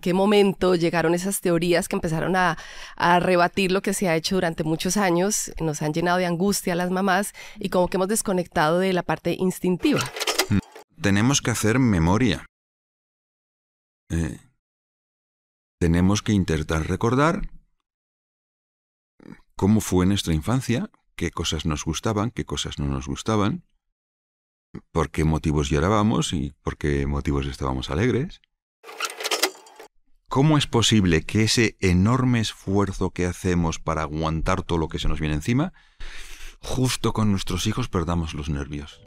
qué momento llegaron esas teorías que empezaron a, rebatir lo que se ha hecho durante muchos años, nos han llenado de angustia a las mamás y como que hemos desconectado de la parte instintiva. Tenemos que hacer memoria. Eh, tenemos que intentar recordar cómo fue nuestra infancia, qué cosas nos gustaban, qué cosas no nos gustaban, por qué motivos llorábamos y por qué motivos estábamos alegres. ¿Cómo es posible que ese enorme esfuerzo que hacemos para aguantar todo lo que se nos viene encima, justo con nuestros hijos perdamos los nervios?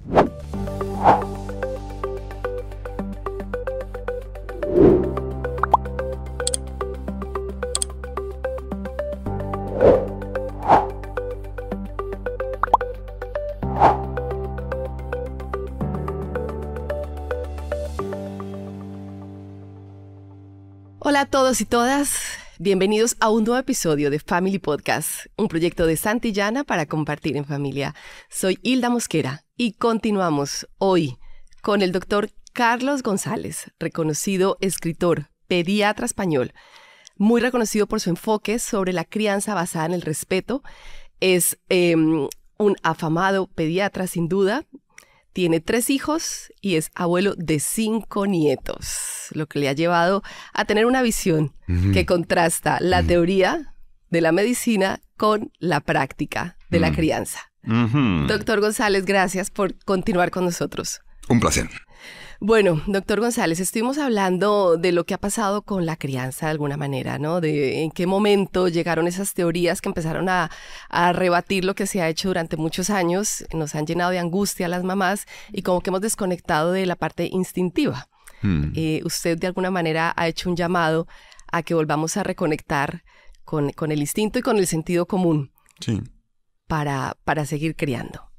y todas, bienvenidos a un nuevo episodio de Family Podcast, un proyecto de Santillana para compartir en familia. Soy Hilda Mosquera y continuamos hoy con el doctor Carlos González, reconocido escritor, pediatra español, muy reconocido por su enfoque sobre la crianza basada en el respeto. Es em, un afamado pediatra sin duda, tiene tres hijos y es abuelo de cinco nietos, lo que le ha llevado a tener una visión que contrasta la teoría de la medicina con la práctica de la crianza. Doctor González, gracias por continuar con nosotros. Un placer. Bueno, doctor González, estuvimos hablando de lo que ha pasado con la crianza de alguna manera, ¿no? De en qué momento llegaron esas teorías que empezaron a, rebatir lo que se ha hecho durante muchos años, nos han llenado de angustia a las mamás y como que hemos desconectado de la parte instintiva. Hmm. Eh, usted de alguna manera ha hecho un llamado a que volvamos a reconectar con, el instinto y con el sentido común. Para, para seguir criando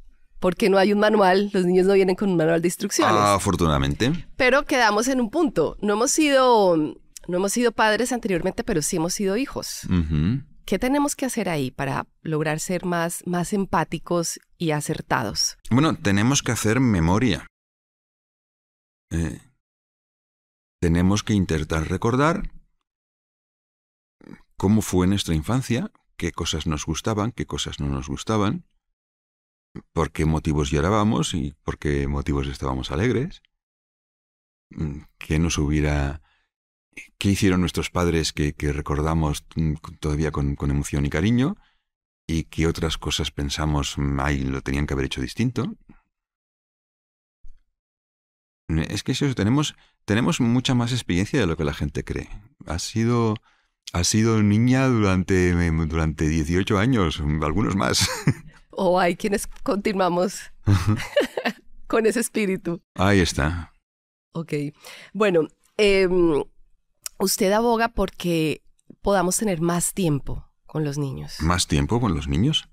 porque no hay un manual, los niños no vienen con un manual de instrucciones. Ah, afortunadamente. Pero quedamos en un punto. No hemos sido, no hemos sido padres anteriormente, pero sí hemos sido hijos. ¿Qué tenemos que hacer ahí para lograr ser más, más empáticos y acertados? Bueno, tenemos que hacer memoria. Eh, tenemos que intentar recordar cómo fue nuestra infancia, qué cosas nos gustaban, qué cosas no nos gustaban, por qué motivos llorábamos y por qué motivos estábamos alegres, mm, qué nos hubiera... qué hicieron nuestros padres que, recordamos mm, todavía con, emoción y cariño y qué otras cosas pensamos, mm, ay, lo tenían que haber hecho distinto. Es que eso, tenemos, tenemos mucha más experiencia de lo que la gente cree. Ha sido... ha sido niña durante, durante 18 años, algunos más. o hay quienes continuamos con ese espíritu. Ahí está. Ok. Bueno, em, usted aboga porque podamos tener más tiempo con los niños. ¿Más tiempo con los niños?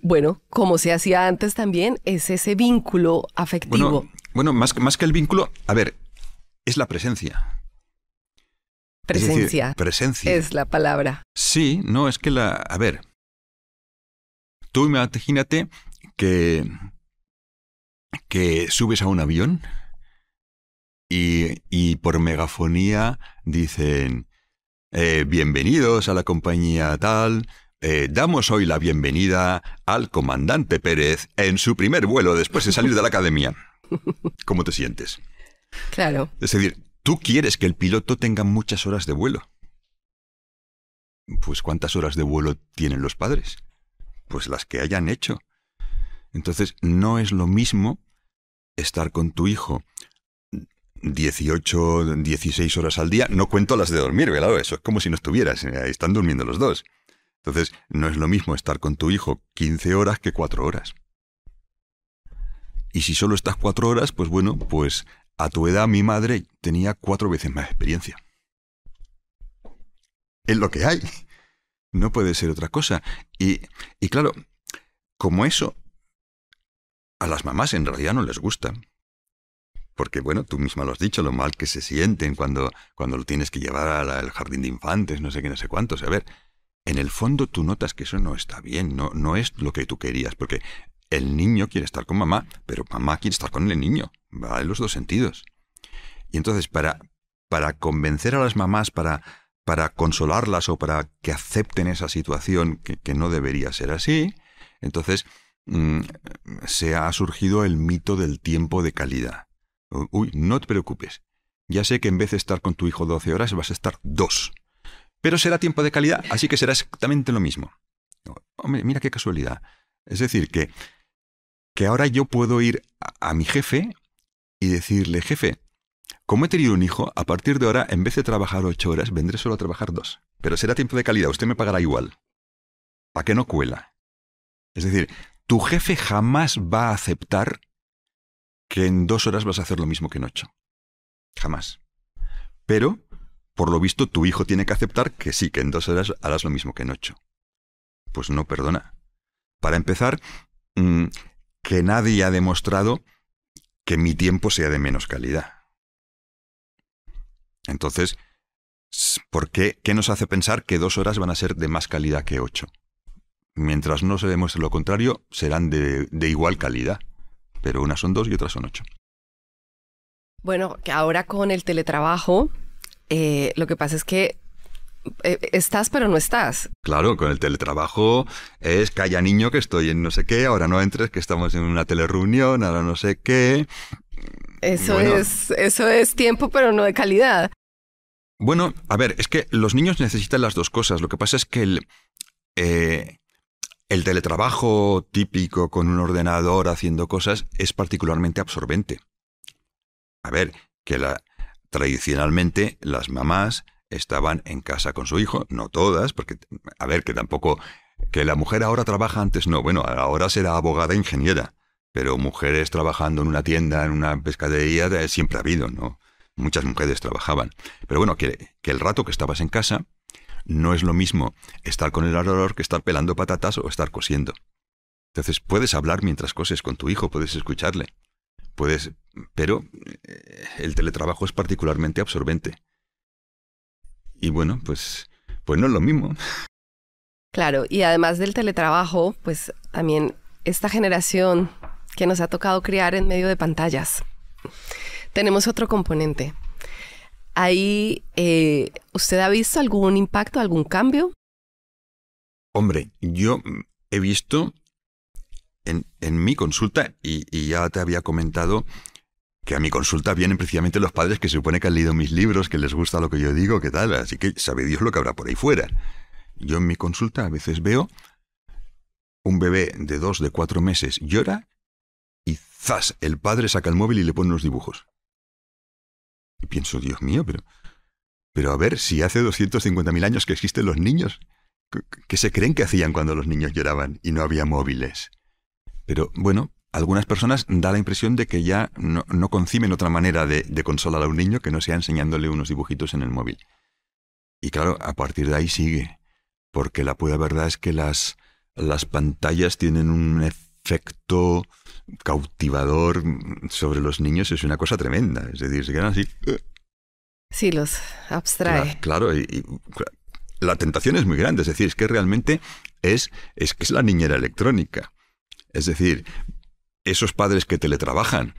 Bueno, como se hacía antes también, es ese vínculo afectivo. Bueno, más, más que el vínculo, a ver, es la presencia. Presencia. presencia. Es la palabra. Sí, no, es que la. A ver, Tú imagínate que, que subes a un avión y, por megafonía dicen, eh, bienvenidos a la compañía tal, eh, damos hoy la bienvenida al comandante Pérez en su primer vuelo después de salir de la academia. ¿Cómo te sientes? Claro. Es decir, tú quieres que el piloto tenga muchas horas de vuelo. Pues ¿cuántas horas de vuelo tienen los padres? pues las que hayan hecho. Entonces, no es lo mismo estar con tu hijo 18, 16 horas al día. No cuento las de dormir, ¿verdad? Eso es como si no estuvieras, eh, están durmiendo los dos. Entonces, no es lo mismo estar con tu hijo 15 horas que 4 horas. Y si solo estás 4 horas, pues bueno, pues a tu edad mi madre tenía 4 veces más experiencia. Es lo que hay. No puede ser otra cosa. Y, y claro, como eso a las mamás en realidad no les gusta. Porque, bueno, tú misma lo has dicho, lo mal que se sienten cuando, cuando lo tienes que llevar al jardín de infantes, no sé qué, no sé cuántos. A ver, en el fondo tú notas que eso no está bien, no, no es lo que tú querías, porque el niño quiere estar con mamá, pero mamá quiere estar con el niño. Va en los dos sentidos. Y entonces, para, para convencer a las mamás, para para consolarlas o para que acepten esa situación que, no debería ser así, entonces mm, se ha surgido el mito del tiempo de calidad. Uy, no te preocupes. Ya sé que en vez de estar con tu hijo 12 horas vas a estar dos. Pero será tiempo de calidad, así que será exactamente lo mismo. Hombre, mira qué casualidad. Es decir, que, que ahora yo puedo ir a mi jefe y decirle, jefe, como he tenido un hijo, a partir de ahora, en vez de trabajar ocho horas, vendré solo a trabajar dos. Pero será tiempo de calidad, usted me pagará igual. ¿A qué no cuela? Es decir, tu jefe jamás va a aceptar que en dos horas vas a hacer lo mismo que en ocho. Jamás. Pero, por lo visto, tu hijo tiene que aceptar que sí, que en dos horas harás lo mismo que en ocho. Pues no, perdona. Para empezar, mm, que nadie ha demostrado que mi tiempo sea de menos calidad. Entonces, ¿por qué? nos hace pensar que dos horas van a ser de más calidad que ocho? Mientras no se demuestre lo contrario, serán de, igual calidad, pero unas son dos y otras son ocho. Bueno, que ahora con el teletrabajo, eh, lo que pasa es que eh, estás pero no estás. Claro, con el teletrabajo es calla niño que estoy en no sé qué, ahora no entres que estamos en una telereunión, ahora no sé qué. Eso es eso es tiempo pero no de calidad. Bueno, a ver, es que los niños necesitan las dos cosas. Lo que pasa es que el, eh, el teletrabajo típico con un ordenador haciendo cosas es particularmente absorbente. A ver, que la, tradicionalmente las mamás estaban en casa con su hijo, no todas, porque, a ver, que tampoco, que la mujer ahora trabaja antes, no, bueno, ahora será abogada ingeniera, pero mujeres trabajando en una tienda, en una pescadería, eh, siempre ha habido, ¿no? muchas mujeres trabajaban. Pero bueno, que, el rato que estabas en casa no es lo mismo estar con el ardor que estar pelando patatas o estar cosiendo. Entonces puedes hablar mientras coses con tu hijo, puedes escucharle, puedes, pero eh, el teletrabajo es particularmente absorbente. Y bueno, pues, pues no es lo mismo. Claro, y además del teletrabajo, pues también esta generación que nos ha tocado criar en medio de pantallas tenemos otro componente. Ahí, eh, ¿usted ha visto algún impacto, algún cambio? Hombre, yo mm, he visto en, mi consulta, y, y, ya te había comentado, que a mi consulta vienen precisamente los padres que se supone que han leído mis libros, que les gusta lo que yo digo, que tal, así que sabe Dios lo que habrá por ahí fuera. Yo en mi consulta a veces veo un bebé de dos, de cuatro meses llora y zas, el padre saca el móvil y le pone unos dibujos. Y pienso, Dios mío, pero, pero a ver, si hace 250.000 años que existen los niños, ¿qué se creen que hacían cuando los niños lloraban y no había móviles? Pero bueno, algunas personas da la impresión de que ya no, conciben otra manera de, consolar a un niño que no sea enseñándole unos dibujitos en el móvil. Y claro, a partir de ahí sigue, porque la pura verdad es que las, las pantallas tienen un efecto efecto cautivador sobre los niños es una cosa tremenda. Es decir, si quedan así. Eh. Sí, los abstrae. Claro, y, la tentación es muy grande. Es decir, es que realmente es, es, es la niñera electrónica. Es decir, esos padres que teletrabajan,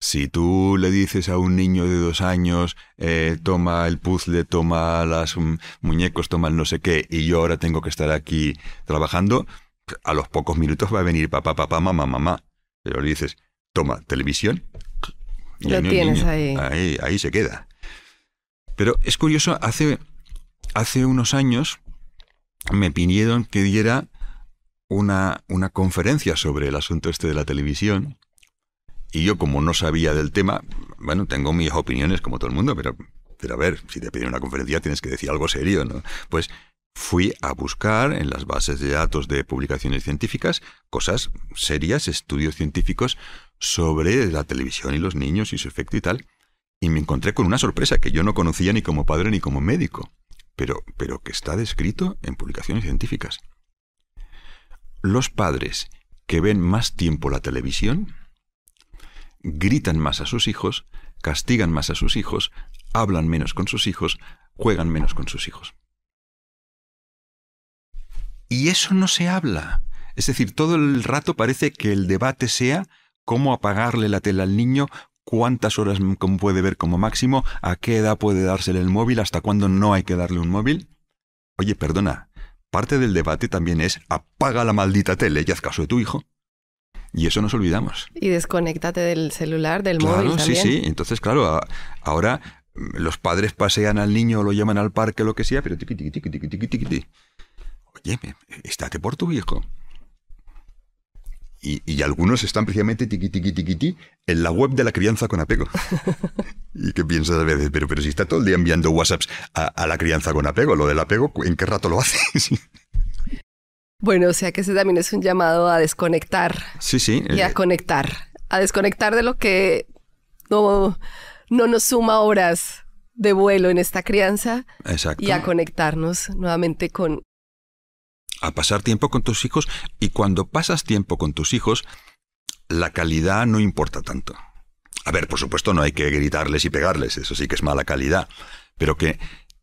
si tú le dices a un niño de dos años, eh, toma el puzzle, toma las mm, muñecos, toma el no sé qué, y yo ahora tengo que estar aquí trabajando, a los pocos minutos va a venir papá, papá, mamá, mamá. Pero le dices, toma, televisión. Lo tienes ahí. ahí. se queda. Pero es curioso, hace, hace unos años me pidieron que diera una, una conferencia sobre el asunto este de la televisión. Y yo, como no sabía del tema, bueno, tengo mis opiniones como todo el mundo, pero, pero a ver, si te piden una conferencia tienes que decir algo serio, ¿no? Pues fui a buscar en las bases de datos de publicaciones científicas cosas serias, estudios científicos sobre la televisión y los niños y su efecto y tal. Y me encontré con una sorpresa que yo no conocía ni como padre ni como médico, pero, pero que está descrito en publicaciones científicas. Los padres que ven más tiempo la televisión gritan más a sus hijos, castigan más a sus hijos, hablan menos con sus hijos, juegan menos con sus hijos. Y eso no se habla. Es decir, todo el rato parece que el debate sea cómo apagarle la tela al niño, cuántas horas puede ver como máximo, a qué edad puede dársele el móvil, hasta cuándo no hay que darle un móvil. Oye, perdona, parte del debate también es apaga la maldita tele y haz caso de tu hijo. Y eso nos olvidamos. Y desconéctate del celular, del móvil. Claro, sí, sí. Entonces, claro, ahora mm, los padres pasean al niño lo llaman al parque, lo que sea, pero tiqui, estate por tu viejo. Y, algunos están precisamente tiqui, tiqui, en la web de la crianza con apego. y qué piensas a veces, pero, pero si está todo el día enviando WhatsApps a, la crianza con apego, lo del apego, ¿en qué rato lo haces? bueno, o sea que ese también es un llamado a desconectar. Sí, sí. Y a eh, conectar. A desconectar de lo que no, no nos suma horas de vuelo en esta crianza. Exacto. Y a conectarnos nuevamente con a pasar tiempo con tus hijos y cuando pasas tiempo con tus hijos, la calidad no importa tanto. A ver, por supuesto no hay que gritarles y pegarles, eso sí que es mala calidad, pero que,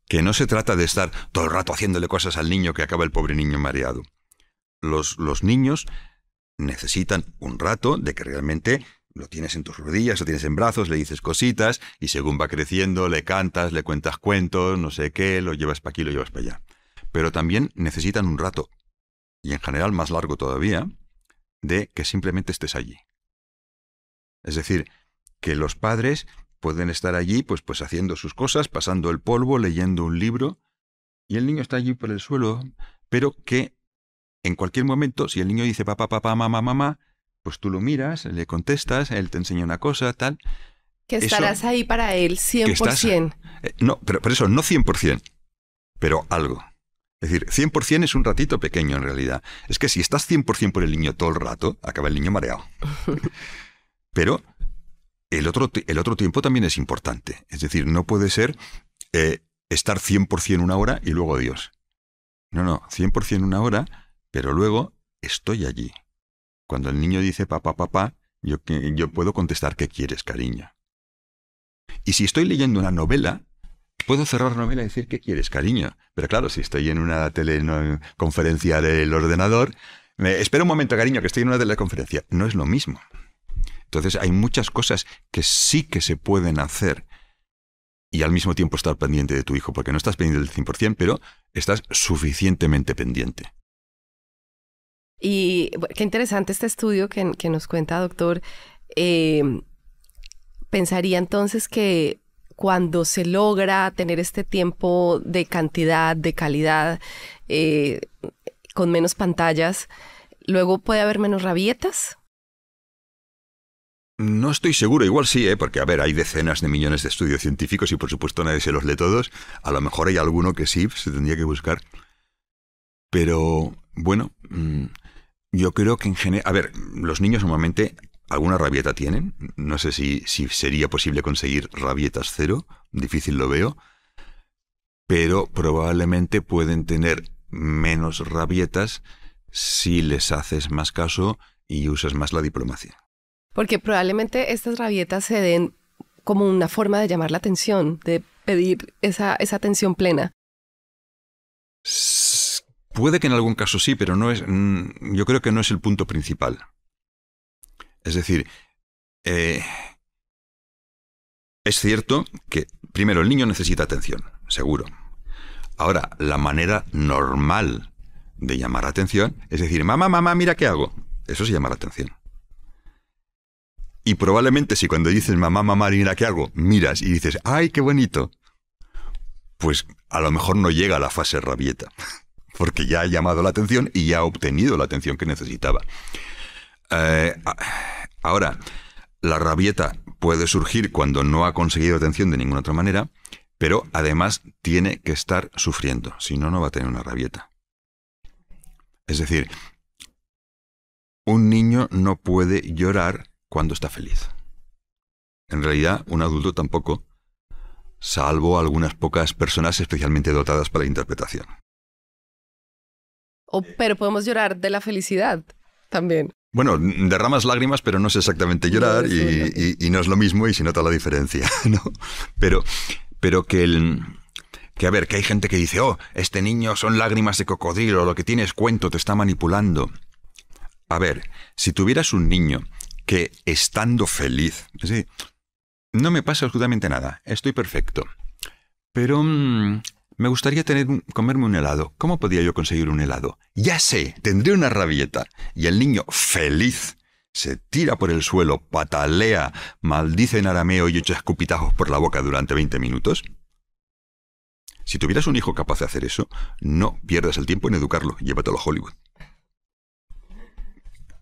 que no se trata de estar todo el rato haciéndole cosas al niño que acaba el pobre niño mareado. Los, los niños necesitan un rato de que realmente lo tienes en tus rodillas, lo tienes en brazos, le dices cositas y según va creciendo le cantas, le cuentas cuentos, no sé qué, lo llevas para aquí, lo llevas para allá pero también necesitan un rato, y en general más largo todavía, de que simplemente estés allí. Es decir, que los padres pueden estar allí pues, pues haciendo sus cosas, pasando el polvo, leyendo un libro, y el niño está allí por el suelo, pero que en cualquier momento, si el niño dice papá, papá, mamá, mamá, pues tú lo miras, le contestas, él te enseña una cosa, tal. Que estarás ahí para él 100%. por cien. Eh, no, pero, por eso no 100%, pero algo. Es decir, 100% es un ratito pequeño en realidad. Es que si estás 100% por el niño todo el rato, acaba el niño mareado. Pero el otro, el otro tiempo también es importante. Es decir, no puede ser eh, estar 100% una hora y luego Dios. No, no, 100% una hora, pero luego estoy allí. Cuando el niño dice papá, papá, yo, yo puedo contestar que quieres, cariño. Y si estoy leyendo una novela, Puedo cerrar novela y decir, ¿qué quieres, cariño? Pero claro, si estoy en una teleconferencia del ordenador, me, espera un momento, cariño, que estoy en una teleconferencia. No es lo mismo. Entonces hay muchas cosas que sí que se pueden hacer y al mismo tiempo estar pendiente de tu hijo, porque no estás pendiente del 100%, pero estás suficientemente pendiente. Y qué interesante este estudio que, nos cuenta, doctor. Eh, pensaría entonces que cuando se logra tener este tiempo de cantidad, de calidad, eh, con menos pantallas, luego puede haber menos rabietas. No estoy seguro, igual sí, ¿eh? porque a ver, hay decenas de millones de estudios científicos y por supuesto nadie se los lee todos. A lo mejor hay alguno que sí, se tendría que buscar. Pero bueno, mm, yo creo que en general... A ver, los niños normalmente ¿Alguna rabieta tienen? No sé si, sería posible conseguir rabietas cero, difícil lo veo, pero probablemente pueden tener menos rabietas si les haces más caso y usas más la diplomacia. Porque probablemente estas rabietas se den como una forma de llamar la atención, de pedir esa, esa atención plena. Puede que en algún caso sí, pero no es. Mm, yo creo que no es el punto principal. Es decir, eh, es cierto que, primero, el niño necesita atención, seguro. Ahora, la manera normal de llamar atención es decir, mamá, mamá, mira qué hago. Eso llama la atención. Y probablemente si cuando dices, mamá, mamá, mira qué hago, miras y dices, ay, qué bonito, pues a lo mejor no llega a la fase rabieta, porque ya ha llamado la atención y ya ha obtenido la atención que necesitaba. Eh, ahora, la rabieta puede surgir cuando no ha conseguido atención de ninguna otra manera, pero además tiene que estar sufriendo, si no, no va a tener una rabieta. Es decir, un niño no puede llorar cuando está feliz. En realidad, un adulto tampoco, salvo algunas pocas personas especialmente dotadas para la interpretación. pero podemos llorar de la felicidad también. Bueno, derramas lágrimas, pero no sé exactamente llorar Y, no es lo mismo y se nota la diferencia, ¿no? Pero, pero que el... Que a ver, que hay gente que dice, oh, este niño son lágrimas de cocodrilo, lo que tienes cuento, te está manipulando. A ver, si tuvieras un niño que estando feliz, no me pasa absolutamente nada, estoy perfecto. Pero mm, me gustaría tener, comerme un helado. ¿Cómo podía yo conseguir un helado? Ya sé, tendré una rabieta. Y el niño, feliz, se tira por el suelo, patalea, maldice en arameo y echa escupitajos por la boca durante 20 minutos. Si tuvieras un hijo capaz de hacer eso, no pierdas el tiempo en educarlo, llévatelo a Hollywood.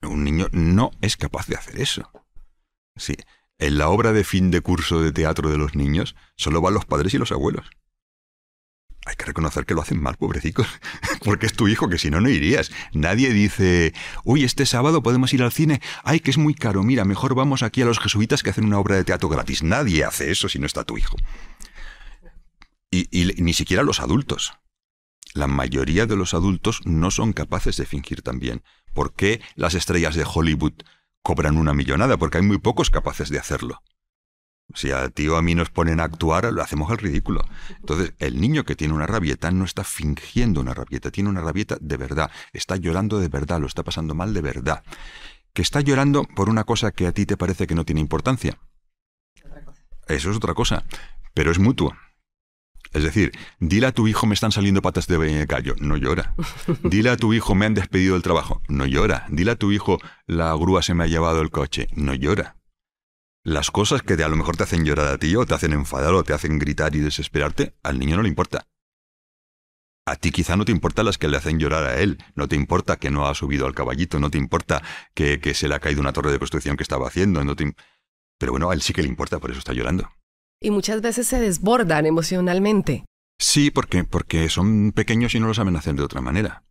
Un niño no es capaz de hacer eso. Sí, en la obra de fin de curso de teatro de los niños solo van los padres y los abuelos hay que reconocer que lo hacen mal, pobrecitos, porque es tu hijo, que si no, no irías. Nadie dice, uy, este sábado podemos ir al cine, ay, que es muy caro, mira, mejor vamos aquí a los jesuitas que hacen una obra de teatro gratis. Nadie hace eso si no está tu hijo. Y, y ni siquiera los adultos. La mayoría de los adultos no son capaces de fingir tan bien. ¿Por qué las estrellas de Hollywood cobran una millonada? Porque hay muy pocos capaces de hacerlo. Si a ti o a mí nos ponen a actuar, lo hacemos al ridículo. Entonces, el niño que tiene una rabieta no está fingiendo una rabieta, tiene una rabieta de verdad, está llorando de verdad, lo está pasando mal de verdad. Que está llorando por una cosa que a ti te parece que no tiene importancia. Eso es otra cosa, pero es mutuo. Es decir, dile a tu hijo me están saliendo patas de gallo, no llora. Dile a tu hijo me han despedido del trabajo, no llora. Dile a tu hijo la grúa se me ha llevado el coche, no llora las cosas que de a lo mejor te hacen llorar a ti o te hacen enfadar o te hacen gritar y desesperarte, al niño no le importa. A ti quizá no te importa las que le hacen llorar a él, no te importa que no ha subido al caballito, no te importa que, se le ha caído una torre de construcción que estaba haciendo, no te... pero bueno, a él sí que le importa, por eso está llorando. Y muchas veces se desbordan emocionalmente. Sí, porque, porque son pequeños y no los saben de otra manera.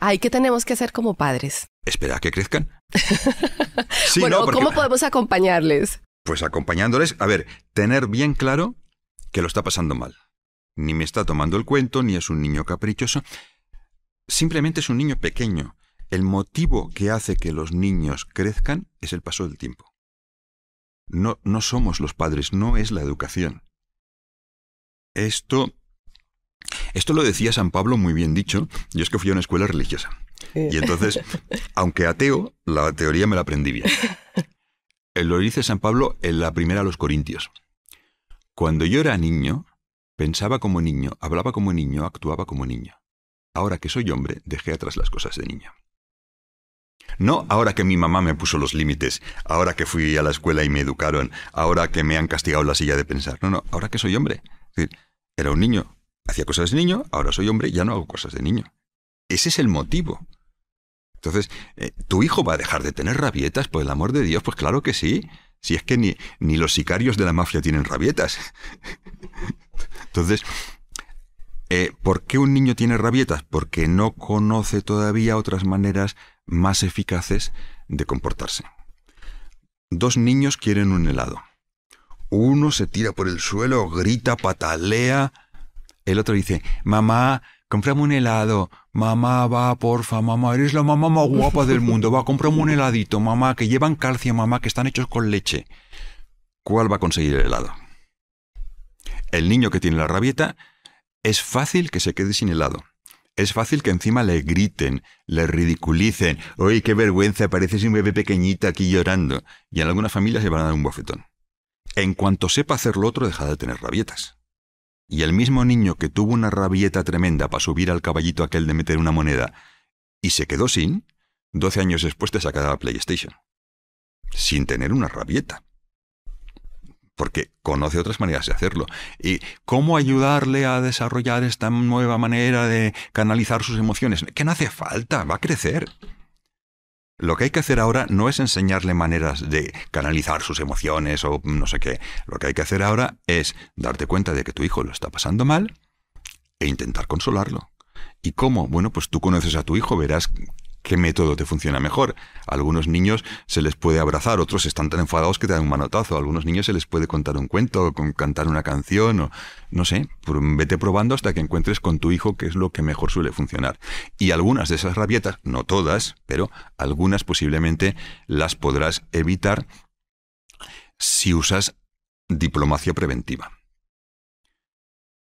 Ay, ¿qué tenemos que hacer como padres? Esperar a que crezcan. bueno, ¿cómo podemos acompañarles? Pues acompañándoles, a ver, tener bien claro que lo está pasando mal. Ni me está tomando el cuento, ni es un niño caprichoso. Simplemente es un niño pequeño. El motivo que hace que los niños crezcan es el paso del tiempo. No, no somos los padres, no es la educación. Esto, esto lo decía San Pablo muy bien dicho. Yo es que fui a una escuela religiosa. Y entonces, aunque ateo, la teoría me la aprendí bien. Eh, lo dice San Pablo en la primera a los Corintios. Cuando yo era niño, pensaba como niño, hablaba como niño, actuaba como niño. Ahora que soy hombre, dejé atrás las cosas de niño. No ahora que mi mamá me puso los límites, ahora que fui a la escuela y me educaron, ahora que me han castigado la silla de pensar. No, no, ahora que soy hombre. decir, era un niño, hacía cosas de niño, ahora soy hombre, ya no hago cosas de niño. Ese es el motivo entonces, eh, ¿tu hijo va a dejar de tener rabietas? Por el amor de Dios, pues claro que sí. Si es que ni, ni los sicarios de la mafia tienen rabietas. Entonces, eh, ¿por qué un niño tiene rabietas? Porque no conoce todavía otras maneras más eficaces de comportarse. Dos niños quieren un helado. Uno se tira por el suelo, grita, patalea. El otro dice, mamá, comprame un helado. Mamá, va, porfa, mamá, eres la mamá más guapa del mundo. Va, comprame un heladito, mamá, que llevan calcio, mamá, que están hechos con leche. ¿Cuál va a conseguir el helado? El niño que tiene la rabieta es fácil que se quede sin helado. Es fácil que encima le griten, le ridiculicen. ¡Oye, qué vergüenza! Pareces un bebé pequeñita aquí llorando. Y en algunas familias le van a dar un bofetón. En cuanto sepa hacer lo otro, deja de tener rabietas y el mismo niño que tuvo una rabieta tremenda para subir al caballito aquel de meter una moneda y se quedó sin, doce años después te sacará la PlayStation. Sin tener una rabieta. Porque conoce otras maneras de hacerlo. ¿Y cómo ayudarle a desarrollar esta nueva manera de canalizar sus emociones? Que no hace falta, va a crecer. Lo que hay que hacer ahora no es enseñarle maneras de canalizar sus emociones o no sé qué. Lo que hay que hacer ahora es darte cuenta de que tu hijo lo está pasando mal e intentar consolarlo. ¿Y cómo? Bueno, pues tú conoces a tu hijo, verás qué método te funciona mejor. algunos niños se les puede abrazar, otros están tan enfadados que te dan un manotazo, algunos niños se les puede contar un cuento, o cantar una canción, o no sé, vete probando hasta que encuentres con tu hijo qué es lo que mejor suele funcionar. Y algunas de esas rabietas, no todas, pero algunas posiblemente las podrás evitar si usas diplomacia preventiva.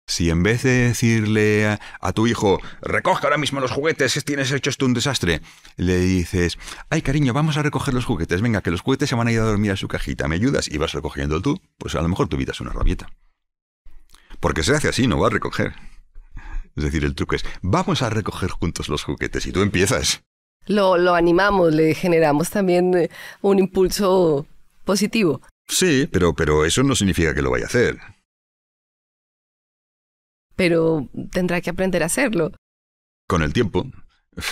Si en vez de decirle a, tu hijo, recoge ahora mismo los juguetes, tienes hecho esto un desastre, le dices, ay cariño, vamos a recoger los juguetes, venga, que los juguetes se van a ir a dormir a su cajita, ¿me ayudas? Y vas recogiendo tú, pues a lo mejor tu vida es una rabieta. Porque se hace así, no va a recoger. Es decir, el truco es, vamos a recoger juntos los juguetes y tú empiezas. Lo, lo animamos, le generamos también eh, un impulso positivo. Sí, pero, pero eso no significa que lo vaya a hacer pero tendrá que aprender a hacerlo. Con el tiempo,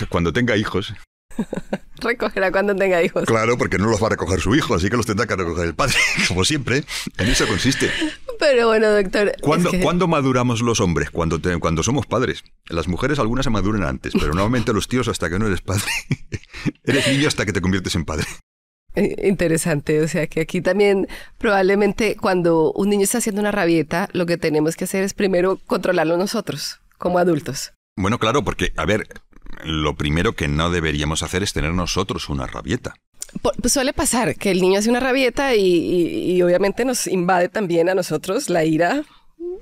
cuando tenga hijos. Recogerá cuando tenga hijos. Claro, porque no los va a recoger su hijo, así que los tendrá que recoger el padre, como siempre. En eso consiste. Pero bueno, doctor. ¿Cuándo, maduramos los hombres? Cuando, cuando somos padres. Las mujeres algunas se maduran antes, pero normalmente los tíos hasta que no eres padre. eres niño hasta que te conviertes en padre. Eh, interesante, o sea que aquí también probablemente cuando un niño está haciendo una rabieta, lo que tenemos que hacer es primero controlarlo nosotros, como adultos. Bueno, claro, porque, a ver, lo primero que no deberíamos hacer es tener nosotros una rabieta. Pues suele pasar que el niño hace una rabieta y, obviamente nos invade también a nosotros la ira,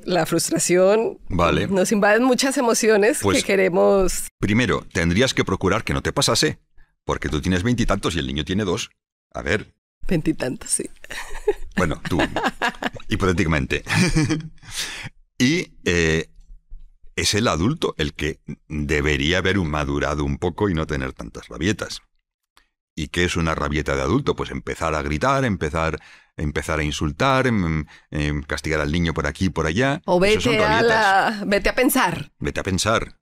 la frustración. Vale. Nos invaden muchas emociones que pues, queremos. Primero, tendrías que procurar que no te pasase, porque tú tienes veintitantos y el niño tiene dos. A ver. Veintitantos, sí. Bueno, tú, hipotéticamente. y eh, es el adulto el que debería haber madurado un poco y no tener tantas rabietas. ¿Y qué es una rabieta de adulto? Pues empezar a gritar, empezar, empezar a insultar, em, em, em, castigar al niño por aquí y por allá. O vete a, vete a pensar. Vete a pensar.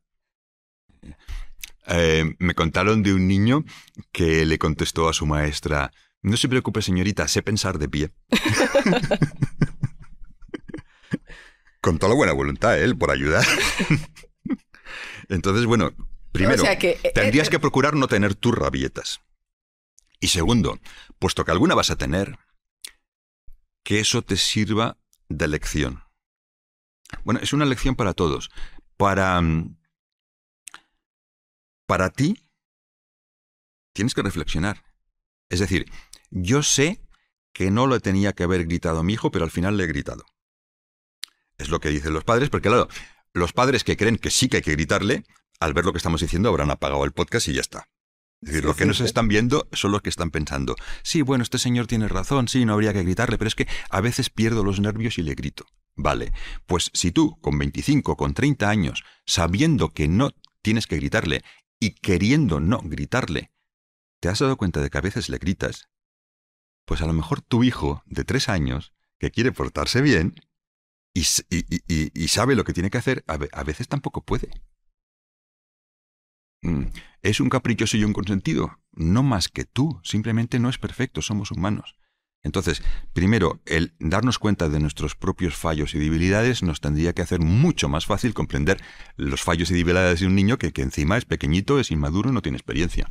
Eh, me contaron de un niño que le contestó a su maestra, no se preocupe señorita, sé pensar de pie. Con toda la buena voluntad él, ¿eh? por ayudar. Entonces, bueno, primero, eh, tendrías que procurar no tener tus rabietas. Y segundo, puesto que alguna vas a tener, que eso te sirva de lección. Bueno, es una lección para todos. Para, mm, para ti, tienes que reflexionar. Es decir, yo sé que no lo tenía que haber gritado a mi hijo, pero al final le he gritado. Es lo que dicen los padres, porque claro, los padres que creen que sí que hay que gritarle, al ver lo que estamos diciendo, habrán apagado el podcast y ya está. Es decir, lo que nos están viendo son los que están pensando, sí, bueno, este señor tiene razón, sí, no habría que gritarle, pero es que a veces pierdo los nervios y le grito. Vale, pues si tú, con 25, con 30 años, sabiendo que no tienes que gritarle y queriendo no gritarle. ¿Te has dado cuenta de que a veces le gritas? Pues a lo mejor tu hijo de tres años, que quiere portarse bien y, y sabe lo que tiene que hacer, a veces tampoco puede. Mm, ¿Es un caprichoso y un consentido? No más que tú, simplemente no es perfecto, somos humanos. Entonces, primero, el darnos cuenta de nuestros propios fallos y debilidades nos tendría que hacer mucho más fácil comprender los fallos y debilidades de un niño que, que encima es pequeñito, es inmaduro y no tiene experiencia.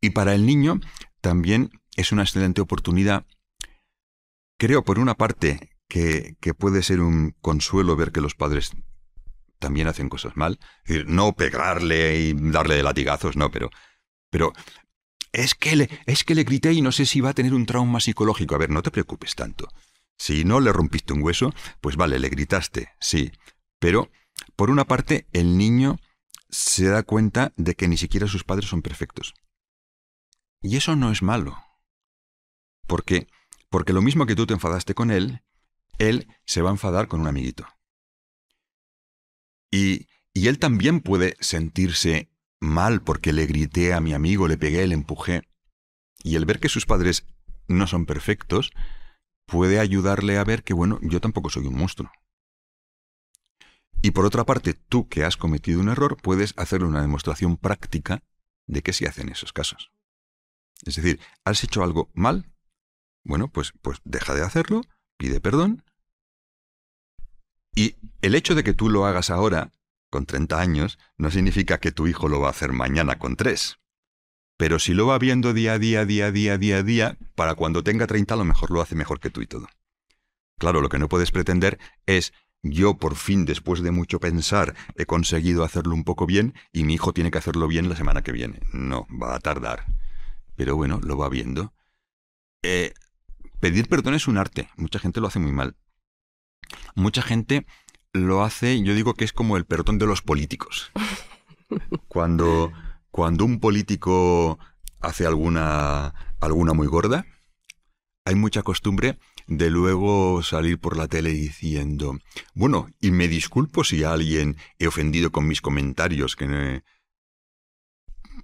Y para el niño también es una excelente oportunidad, creo, por una parte, que, que puede ser un consuelo ver que los padres también hacen cosas mal. Es decir, no pegarle y darle de latigazos, no, pero, pero es que, le, es que le grité y no sé si va a tener un trauma psicológico. A ver, no te preocupes tanto. Si no le rompiste un hueso, pues vale, le gritaste, sí. Pero, por una parte, el niño se da cuenta de que ni siquiera sus padres son perfectos. Y eso no es malo. ¿Por qué? Porque lo mismo que tú te enfadaste con él, él se va a enfadar con un amiguito. Y, y él también puede sentirse mal porque le grité a mi amigo, le pegué, le empujé. Y el ver que sus padres no son perfectos puede ayudarle a ver que, bueno, yo tampoco soy un monstruo. Y por otra parte, tú que has cometido un error puedes hacerle una demostración práctica de qué se hace en esos casos. Es decir, has hecho algo mal, bueno, pues, pues deja de hacerlo, pide perdón. Y el hecho de que tú lo hagas ahora con 30 años no significa que tu hijo lo va a hacer mañana con 3. Pero si lo va viendo día a día, día a día, día a día, para cuando tenga 30 a lo mejor lo hace mejor que tú y todo. Claro, lo que no puedes pretender es yo por fin, después de mucho pensar, he conseguido hacerlo un poco bien y mi hijo tiene que hacerlo bien la semana que viene. No, va a tardar. Pero bueno, lo va viendo. Eh, pedir perdón es un arte. Mucha gente lo hace muy mal. Mucha gente lo hace, yo digo que es como el perdón de los políticos. Cuando, cuando un político hace alguna, alguna muy gorda, hay mucha costumbre de luego salir por la tele diciendo, bueno, y me disculpo si alguien he ofendido con mis comentarios, que,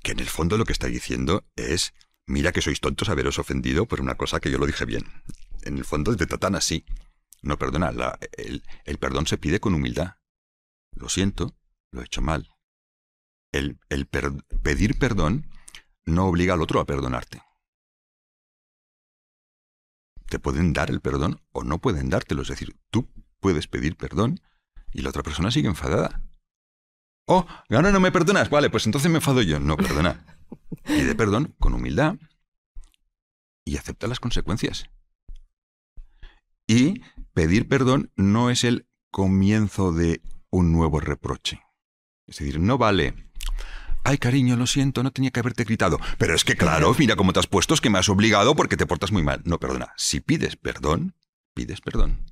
que en el fondo lo que está diciendo es, mira que sois tontos haberos ofendido por una cosa que yo lo dije bien. En el fondo de tratan así. No, perdona, el, perdón se pide con humildad. Lo siento, lo he hecho mal. El, pedir perdón no obliga al otro a perdonarte. Te pueden dar el perdón o no pueden dártelo. Es decir, tú puedes pedir perdón y la otra persona sigue enfadada. Oh, ahora no me perdonas. Vale, pues entonces me enfado yo. No, perdona. Pide perdón con humildad y acepta las consecuencias. Y pedir perdón no es el comienzo de un nuevo reproche. Es decir, no vale. Ay, cariño, lo siento, no tenía que haberte gritado. Pero es que claro, mira cómo te has puesto, es que me has obligado porque te portas muy mal. No, perdona. Si pides perdón, pides perdón.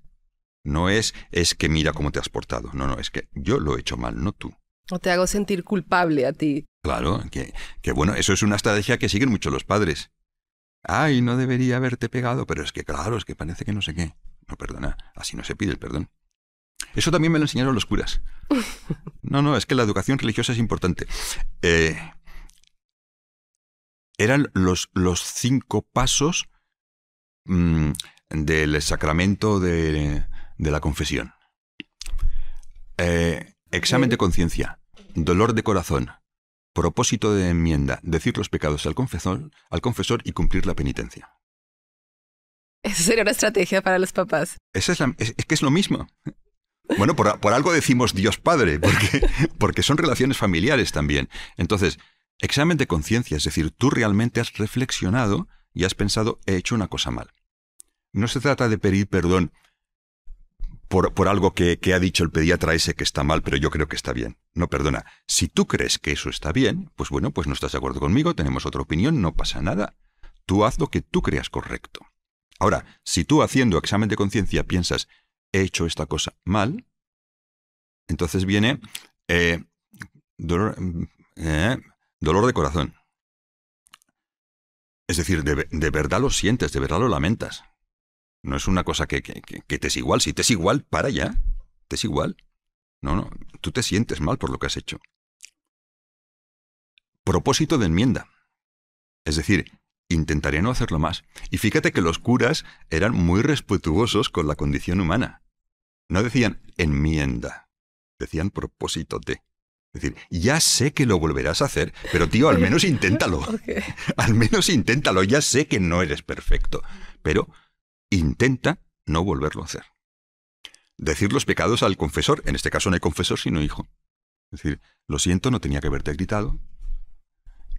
No es es que mira cómo te has portado. No, no, es que yo lo he hecho mal, no tú. O te hago sentir culpable a ti. Claro, que, que bueno, eso es una estrategia que siguen mucho los padres. Ay, no debería haberte pegado, pero es que claro, es que parece que no sé qué. No, perdona, así no se pide el perdón. Eso también me lo enseñaron los curas. No, no, es que la educación religiosa es importante. Eh, eran los, los, cinco pasos mm, del sacramento de, la confesión. Eh, examen de conciencia, dolor de corazón, propósito de enmienda, decir los pecados al confesor, al confesor y cumplir la penitencia. Esa sería una estrategia para los papás. Esa es, es que es lo mismo. Bueno, por, algo decimos Dios Padre, porque, son relaciones familiares también. Entonces, examen de conciencia, es decir, tú realmente has reflexionado y has pensado, he hecho una cosa mal. No se trata de pedir perdón por, algo que, que, ha dicho el pediatra ese que está mal, pero yo creo que está bien. No, perdona. Si tú crees que eso está bien, pues bueno, pues no estás de acuerdo conmigo, tenemos otra opinión, no pasa nada. Tú haz lo que tú creas correcto. Ahora, si tú haciendo examen de conciencia piensas, he hecho esta cosa mal, entonces viene eh, mm, eh, dolor, de corazón. Es decir, de, verdad lo sientes, de verdad lo lamentas. No es una cosa que, que te es igual. Si te es igual, para ya. Te es igual. No, no. Tú te sientes mal por lo que has hecho. Propósito de enmienda. Es decir, intentaré no hacerlo más. Y fíjate que los curas eran muy respetuosos con la condición humana. No decían enmienda, decían propósito de. Es decir, ya sé que lo volverás a hacer, pero tío, al menos inténtalo. Al menos inténtalo, ya sé que no eres perfecto, pero intenta no volverlo a hacer. Decir los pecados al confesor, en este caso no hay confesor sino hijo. Es decir, lo siento, no tenía que haberte gritado,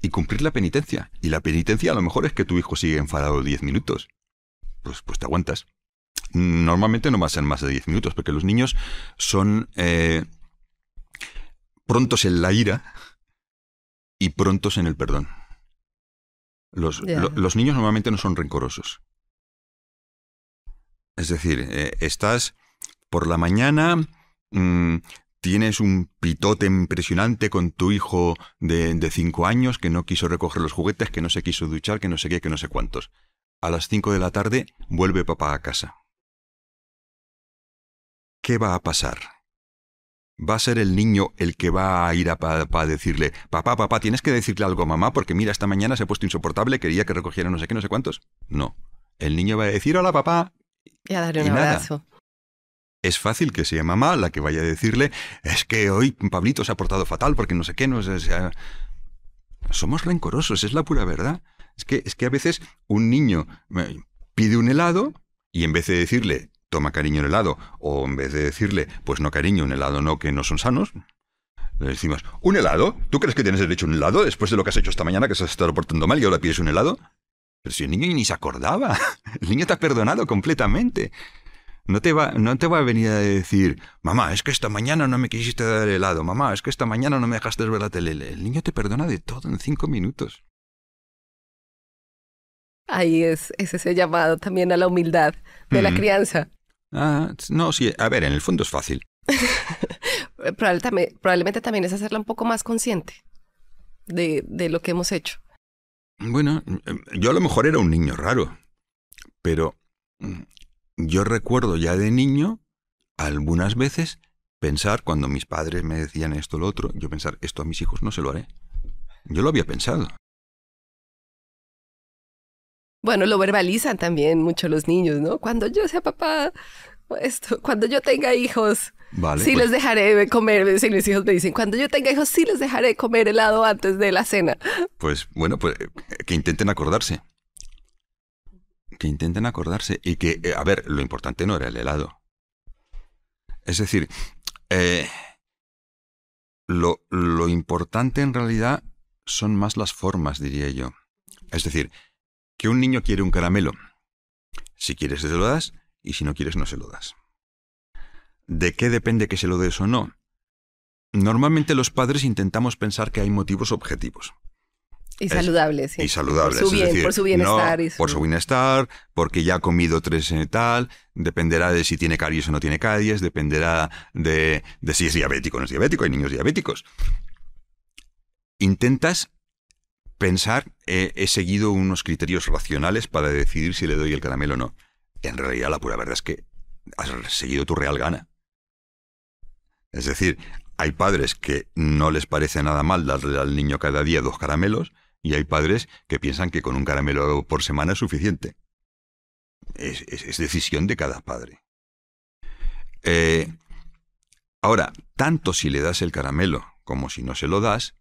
y cumplir la penitencia. Y la penitencia a lo mejor es que tu hijo sigue enfadado 10 minutos. Pues, pues te aguantas. Normalmente no va a ser más de 10 minutos, porque los niños son eh, prontos en la ira y prontos en el perdón. Los, los niños normalmente no son rencorosos. Es decir, eh, estás por la mañana, mm, tienes un pitote impresionante con tu hijo de, cinco años que no quiso recoger los juguetes, que no se quiso duchar, que no sé qué, que no sé cuántos. A las cinco de la tarde vuelve papá a casa. ¿Qué va a pasar? ¿Va a ser el niño el que va a ir a papá a decirle, papá, papá, tienes que decirle algo a mamá porque mira, esta mañana se ha puesto insoportable, quería que recogiera no sé qué, no sé cuántos? No. El niño va a decir, hola papá. Y a darle un abrazo es fácil que sea mamá la que vaya a decirle, es que hoy Pablito se ha portado fatal porque no sé qué, no sé... Somos rencorosos, es la pura verdad. Es que, es que a veces un niño eh, pide un helado y en vez de decirle, toma cariño el helado, o en vez de decirle, pues no cariño, un helado no, que no son sanos, le decimos, ¿un helado? ¿Tú crees que tienes derecho a un helado después de lo que has hecho esta mañana, que se has estado portando mal y ahora pides un helado? Pero si el niño ni se acordaba, el niño te ha perdonado completamente. No te, va, no te va a venir a decir, mamá, es que esta mañana no me quisiste dar helado, mamá, es que esta mañana no me dejaste ver la tele. El niño te perdona de todo en cinco minutos. Ahí es, ese llamado también a la humildad de la mm. crianza. Ah, no, sí, a ver, en el fondo es fácil. probablemente, también es hacerla un poco más consciente de lo que hemos hecho. Bueno, em, yo a lo mejor era un niño raro, pero mm, yo recuerdo ya de niño, algunas veces, pensar, cuando mis padres me decían esto o lo otro, yo pensar, esto a mis hijos no se lo haré. Yo lo había pensado. Bueno, lo verbalizan también mucho los niños, ¿no? Cuando yo sea papá, esto, cuando yo tenga hijos, sí pues les dejaré comer. Si mis hijos me dicen, cuando yo tenga hijos, sí les dejaré comer helado antes de la cena. Pues bueno, pues eh, que intenten acordarse que intenten acordarse y que, eh, a ver, lo importante no era el helado. Es decir, eh, lo, lo importante en realidad son más las formas, diría yo. Es decir, que un niño quiere un caramelo. Si quieres, se lo das, y si no quieres, no se lo das. ¿De qué depende que se lo des o no? Normalmente los padres intentamos pensar que hay motivos objetivos. Y saludables. Sí. Y saludables. Por su, bienestar. Por su bienestar, porque ya ha comido tres en eh, tal, dependerá de si tiene caries o no tiene caries, dependerá de, si es diabético o no es diabético, hay niños diabéticos. Intentas pensar, eh, he seguido unos criterios racionales para decidir si le doy el caramelo o no. En realidad la pura verdad es que has seguido tu real gana. Es decir, hay padres que no les parece nada mal darle al niño cada día dos caramelos, y hay padres que piensan que con un caramelo por semana es suficiente. Es, es, decisión de cada padre. Eh, ahora, tanto si le das el caramelo como si no se lo das,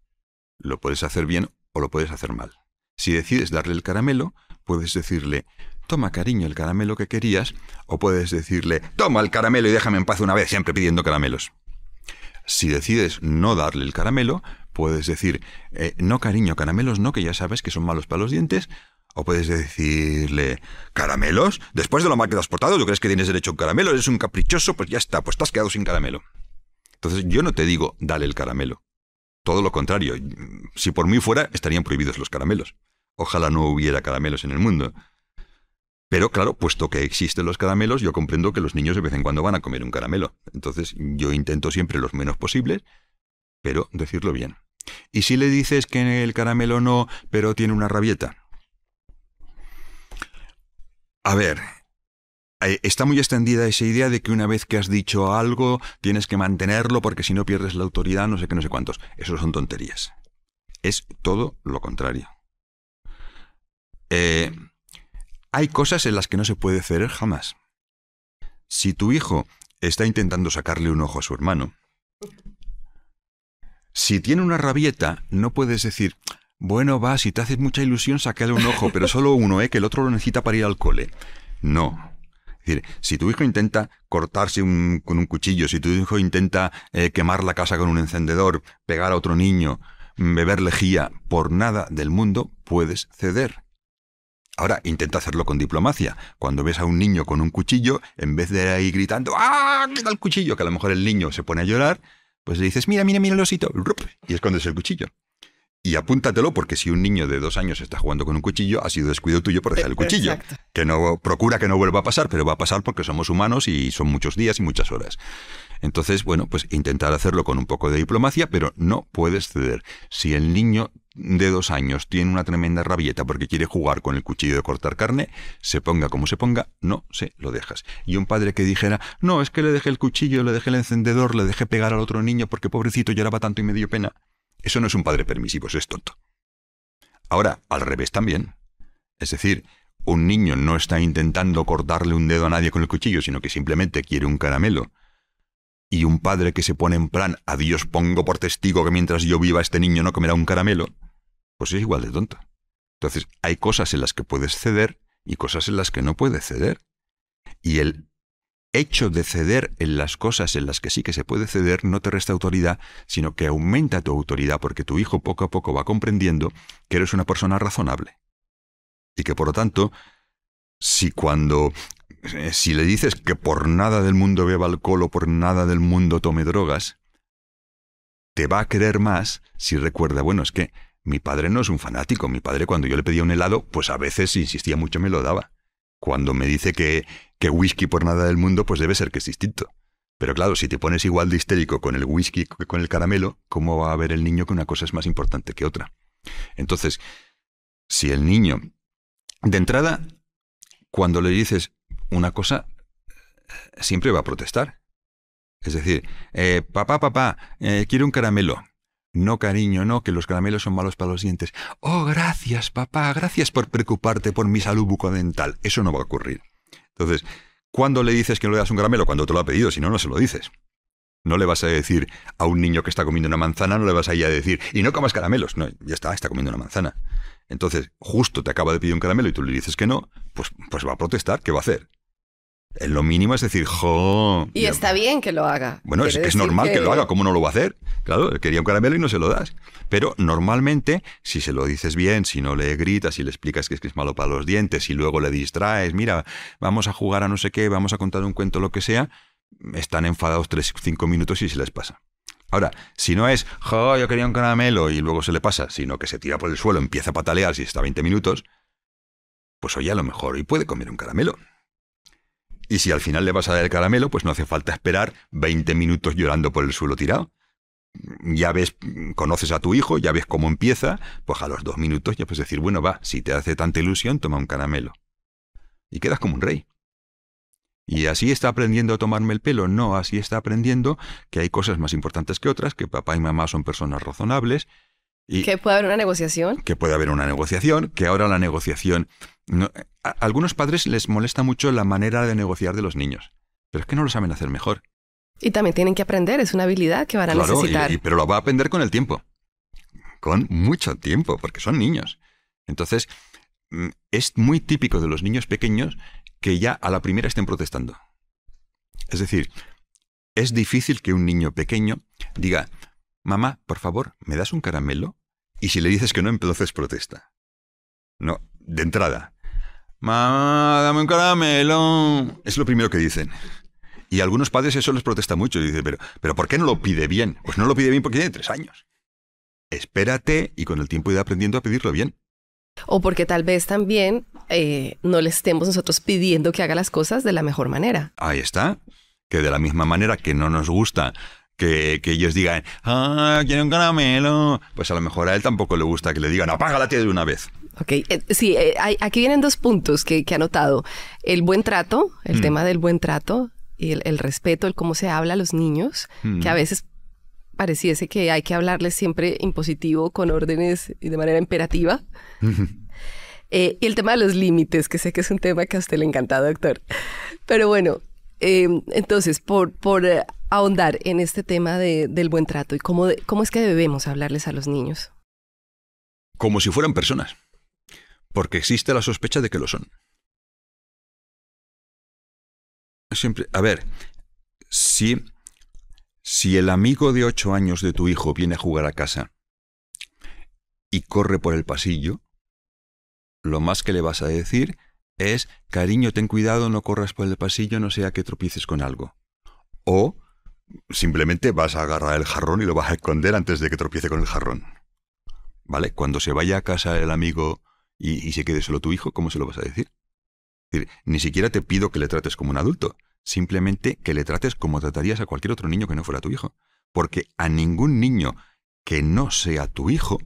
lo puedes hacer bien o lo puedes hacer mal. Si decides darle el caramelo, puedes decirle, toma cariño el caramelo que querías, o puedes decirle, toma el caramelo y déjame en paz una vez, siempre pidiendo caramelos. Si decides no darle el caramelo, Puedes decir, eh, no cariño, caramelos no, que ya sabes que son malos para los dientes. O puedes decirle, ¿caramelos? Después de lo mal que te has portado, ¿tú crees que tienes derecho a un caramelo? Eres un caprichoso, pues ya está, pues te has quedado sin caramelo. Entonces yo no te digo, dale el caramelo. Todo lo contrario, si por mí fuera, estarían prohibidos los caramelos. Ojalá no hubiera caramelos en el mundo. Pero claro, puesto que existen los caramelos, yo comprendo que los niños de vez en cuando van a comer un caramelo. Entonces yo intento siempre los menos posibles pero decirlo bien. Y si le dices que el caramelo no, pero tiene una rabieta. A ver, eh, está muy extendida esa idea de que una vez que has dicho algo, tienes que mantenerlo porque si no pierdes la autoridad, no sé qué, no sé cuántos. Eso son tonterías. Es todo lo contrario. Eh, hay cosas en las que no se puede ceder jamás. Si tu hijo está intentando sacarle un ojo a su hermano, si tiene una rabieta, no puedes decir, bueno, va, si te haces mucha ilusión, sacale un ojo, pero solo uno, ¿eh? que el otro lo necesita para ir al cole. No. Es decir, si tu hijo intenta cortarse con un cuchillo, si tu hijo intenta eh, quemar la casa con un encendedor, pegar a otro niño, mm, beber lejía, por nada del mundo puedes ceder. Ahora, intenta hacerlo con diplomacia. Cuando ves a un niño con un cuchillo, en vez de ir ahí gritando, ¡ah! ¡Quita el cuchillo! Que a lo mejor el niño se pone a llorar, pues le dices, mira, mira, mira el osito, y escondes el cuchillo. Y apúntatelo porque si un niño de dos años está jugando con un cuchillo, ha sido descuido tuyo por dejar el cuchillo. Que no procura que no vuelva a pasar, pero va a pasar porque somos humanos y son muchos días y muchas horas. Entonces, bueno, pues intentar hacerlo con un poco de diplomacia, pero no puedes ceder. Si el niño de dos años tiene una tremenda rabieta porque quiere jugar con el cuchillo de cortar carne, se ponga como se ponga, no se lo dejas. Y un padre que dijera, no, es que le dejé el cuchillo, le dejé el encendedor, le dejé pegar al otro niño porque pobrecito lloraba tanto y me dio pena. Eso no es un padre permisivo, eso es tonto. Ahora, al revés también. Es decir, un niño no está intentando cortarle un dedo a nadie con el cuchillo, sino que simplemente quiere un caramelo y un padre que se pone en plan a Dios pongo por testigo que mientras yo viva este niño no comerá un caramelo, pues es igual de tonto. Entonces, hay cosas en las que puedes ceder y cosas en las que no puedes ceder. Y el hecho de ceder en las cosas en las que sí que se puede ceder no te resta autoridad, sino que aumenta tu autoridad porque tu hijo poco a poco va comprendiendo que eres una persona razonable. Y que por lo tanto si cuando eh, si le dices que por nada del mundo beba alcohol o por nada del mundo tome drogas, te va a querer más si recuerda, bueno, es que mi padre no es un fanático, mi padre cuando yo le pedía un helado, pues a veces insistía mucho me lo daba. Cuando me dice que, que whisky por nada del mundo, pues debe ser que es distinto. Pero claro, si te pones igual de histérico con el whisky que con el caramelo, ¿cómo va a ver el niño que una cosa es más importante que otra? Entonces, si el niño... De entrada, cuando le dices una cosa, siempre va a protestar. Es decir, eh, papá, papá, eh, quiero un caramelo. No, cariño, no, que los caramelos son malos para los dientes. Oh, gracias, papá, gracias por preocuparte por mi salud bucodental. Eso no va a ocurrir. Entonces, ¿cuándo le dices que no le das un caramelo? Cuando te lo ha pedido, si no, no se lo dices. No le vas a decir a un niño que está comiendo una manzana, no le vas a ir a decir, y no comas caramelos. No, ya está, está comiendo una manzana. Entonces, justo te acaba de pedir un caramelo y tú le dices que no, pues, pues va a protestar, ¿qué va a hacer? En lo mínimo es decir, jo. Y está bien que lo haga. Bueno, es, normal que... lo haga, ¿cómo no lo va a hacer? Claro, quería un caramelo y no se lo das. Pero normalmente, si se lo dices bien, si no le gritas, si le explicas que es, que es malo para los dientes, y luego le distraes, mira, vamos a jugar a no sé qué, vamos a contar un cuento, lo que sea, están enfadados 3-5 minutos y se les pasa. Ahora, si no es, yo quería un caramelo y luego se le pasa, sino que se tira por el suelo, empieza a patalear si está 20 minutos, pues oye, a lo mejor y puede comer un caramelo. Y si al final le vas a dar el caramelo, pues no hace falta esperar 20 minutos llorando por el suelo tirado. Ya ves, conoces a tu hijo, ya ves cómo empieza, pues a los dos minutos ya puedes decir, bueno, va, si te hace tanta ilusión, toma un caramelo. Y quedas como un rey. Y así está aprendiendo a tomarme el pelo. No, así está aprendiendo que hay cosas más importantes que otras, que papá y mamá son personas razonables. Y que puede haber una negociación. Que puede haber una negociación, que ahora la negociación... a algunos padres les molesta mucho la manera de negociar de los niños, pero es que no lo saben hacer mejor. Y también tienen que aprender, es una habilidad que van a necesitar. Claro, pero lo va a aprender con el tiempo, con mucho tiempo, porque son niños. Entonces, mm, es muy típico de los niños pequeños que ya a la primera estén protestando. Es decir, es difícil que un niño pequeño diga, mamá, por favor, ¿me das un caramelo? Y si le dices que no, entonces protesta. No, de entrada. Mamá, dame un caramelo. Es lo primero que dicen. Y a algunos padres eso les protesta mucho. Y dicen, pero, pero ¿por qué no lo pide bien? Pues no lo pide bien porque tiene tres años. Espérate y con el tiempo irá aprendiendo a pedirlo bien. O porque tal vez también eh, no le estemos nosotros pidiendo que haga las cosas de la mejor manera. Ahí está. Que de la misma manera que no nos gusta que, ellos digan, ah, quiero un caramelo. Pues a lo mejor a él tampoco le gusta que le digan, apaga de una vez. Ok, eh, sí, eh, aquí vienen dos puntos que, que he anotado. El buen trato, el mm. tema del buen trato, y el, respeto, el cómo se habla a los niños, que a mm. veces pareciese que hay que hablarles siempre impositivo, con órdenes y de manera imperativa. Eh, y el tema de los límites, que sé que es un tema que a usted le encanta, doctor. Pero bueno, eh, entonces, por, eh, ahondar en este tema del buen trato y cómo, cómo es que debemos hablarles a los niños. Como si fueran personas, porque existe la sospecha de que lo son. Siempre, a ver, si, si el amigo de ocho años de tu hijo viene a jugar a casa y corre por el pasillo, lo más que le vas a decir es, cariño, ten cuidado, no corras por el pasillo, no sea que tropieces con algo. O simplemente vas a agarrar el jarrón y lo vas a esconder antes de que tropiece con el jarrón. ¿Vale? Cuando se vaya a casa el amigo y, se quede solo tu hijo, ¿cómo se lo vas a decir? decir? Ni siquiera te pido que le trates como un adulto, simplemente que le trates como tratarías a cualquier otro niño que no fuera tu hijo. Porque a ningún niño que no sea tu hijo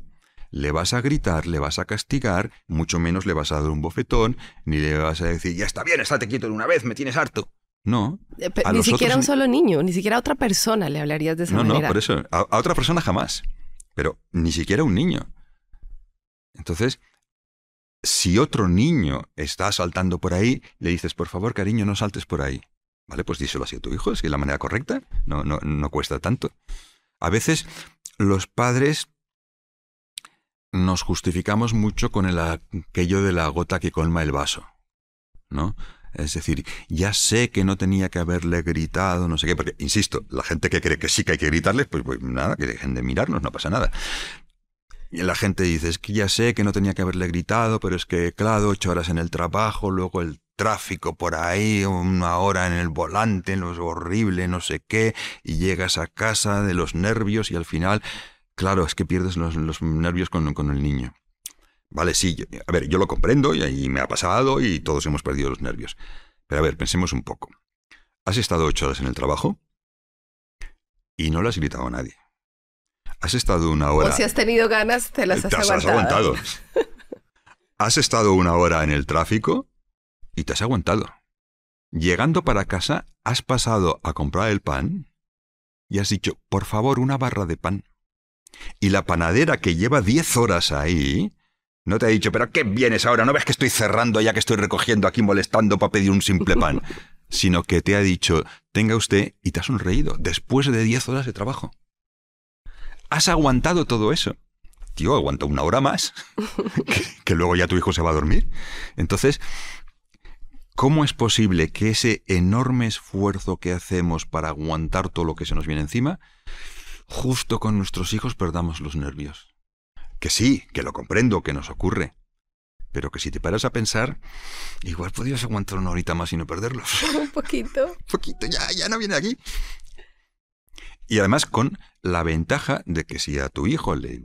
le vas a gritar, le vas a castigar, mucho menos le vas a dar un bofetón, ni le vas a decir, ya está bien, estate quieto de una vez, me tienes harto. No. Eh, ni siquiera un solo niño, ni siquiera a otra persona le hablarías de esa manera. No, no, por eso. A, otra persona jamás. Pero ni siquiera un niño. Entonces, si otro niño está saltando por ahí, le dices, por favor, cariño, no saltes por ahí. ¿Vale? Pues díselo así a tu hijo, es que es la manera correcta. No, no, no cuesta tanto. A veces los padres nos justificamos mucho con el aquello de la gota que colma el vaso, ¿no? Es decir, ya sé que no tenía que haberle gritado, no sé qué, porque, insisto, la gente que cree que sí que hay que gritarles, pues, pues, nada, que dejen de mirarnos, no pasa nada. Y la gente dice, es que ya sé que no tenía que haberle gritado, pero es que, claro, ocho horas en el trabajo, luego el tráfico por ahí, una hora en el volante, lo es horrible, no sé qué, y llegas a casa de los nervios y al final Claro, es que pierdes los, nervios con, el niño. Vale, sí, a ver, yo lo comprendo y, ahí me ha pasado y todos hemos perdido los nervios. Pero a ver, pensemos un poco. Has estado ocho horas en el trabajo y no le has gritado a nadie. Has estado una hora. O si has tenido ganas, te las has aguantado. has estado una hora en el tráfico y te has aguantado. Llegando para casa, has pasado a comprar el pan y has dicho, por favor, una barra de pan. Y la panadera que lleva 10 horas ahí, no te ha dicho, pero ¿qué vienes ahora? ¿No ves que estoy cerrando ya que estoy recogiendo aquí molestando para pedir un simple pan? Sino que te ha dicho, tenga usted, y te ha sonreído, después de 10 horas de trabajo. Has aguantado todo eso. Tío, aguanto una hora más, que luego ya tu hijo se va a dormir. Entonces, ¿cómo es posible que ese enorme esfuerzo que hacemos para aguantar todo lo que se nos viene encima justo con nuestros hijos perdamos los nervios. Que sí, que lo comprendo, que nos ocurre. Pero que si te paras a pensar, igual podrías aguantar una horita más y no perderlos. Un poquito. poquito, ya, ya no viene aquí. Y además con la ventaja de que si a tu hijo le,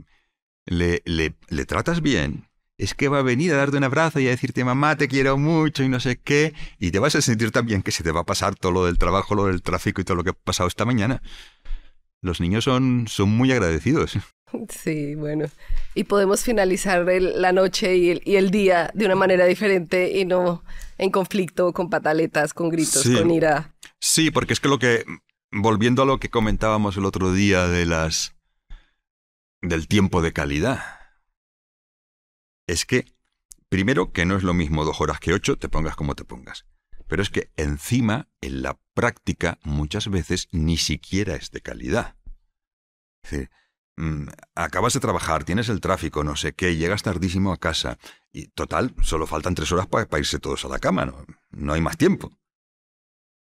le, tratas bien, es que va a venir a darte un abrazo y a decirte, mamá, te quiero mucho y no sé qué, y te vas a sentir también que se te va a pasar todo lo del trabajo, lo del tráfico y todo lo que ha pasado esta mañana los niños son, son muy agradecidos. Sí, bueno. Y podemos finalizar la noche y el, día de una manera diferente y no en conflicto, con pataletas, con gritos, con ira. Sí, porque es que lo que, volviendo a lo que comentábamos el otro día de las... del tiempo de calidad, es que, primero, que no es lo mismo dos horas que ocho, te pongas como te pongas. Pero es que encima, en la práctica, muchas veces ni siquiera es de calidad. Es mm, acabas de trabajar, tienes el tráfico, no sé qué, llegas tardísimo a casa. Y total, solo faltan tres horas para, irse todos a la cama, no, hay más tiempo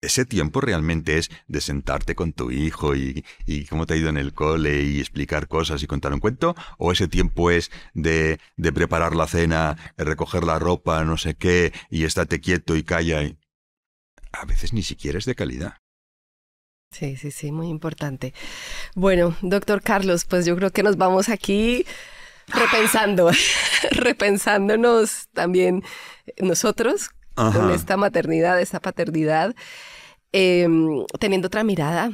ese tiempo realmente es de sentarte con tu hijo y, cómo te ha ido en el cole y explicar cosas y contar un cuento, o ese tiempo es de, de preparar la cena, recoger la ropa, no sé qué, y estate quieto y calla. Y a veces ni siquiera es de calidad. Sí, sí, sí, muy importante. Bueno, doctor Carlos, pues yo creo que nos vamos aquí repensando, repensándonos también nosotros con esta maternidad, esta paternidad, em, teniendo otra mirada,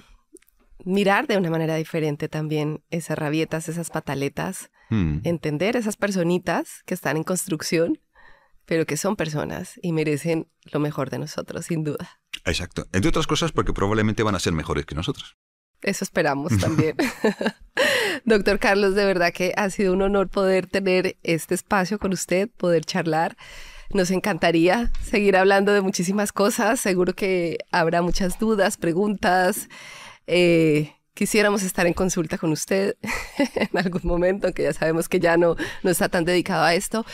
mirar de una manera diferente también esas rabietas, esas pataletas, mm. entender esas personitas que están en construcción pero que son personas y merecen lo mejor de nosotros, sin duda. Exacto. Entre otras cosas, porque probablemente van a ser mejores que nosotros. Eso esperamos también. Doctor Carlos, de verdad que ha sido un honor poder tener este espacio con usted, poder charlar. Nos encantaría seguir hablando de muchísimas cosas. Seguro que habrá muchas dudas, preguntas. Eh, quisiéramos estar en consulta con usted en algún momento, que ya sabemos que ya no, no está tan dedicado a esto,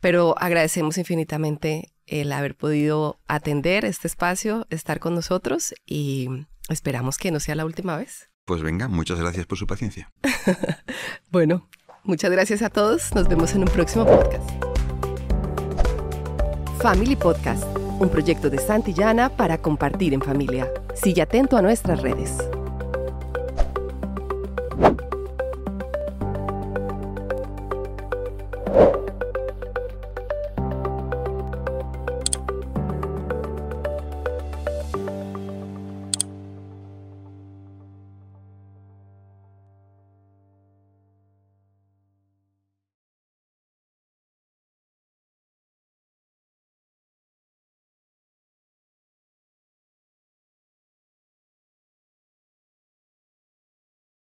pero agradecemos infinitamente el haber podido atender este espacio, estar con nosotros y esperamos que no sea la última vez. Pues venga, muchas gracias por su paciencia. bueno, muchas gracias a todos. Nos vemos en un próximo podcast. Family Podcast, un proyecto de Santillana para compartir en familia. Sigue atento a nuestras redes. you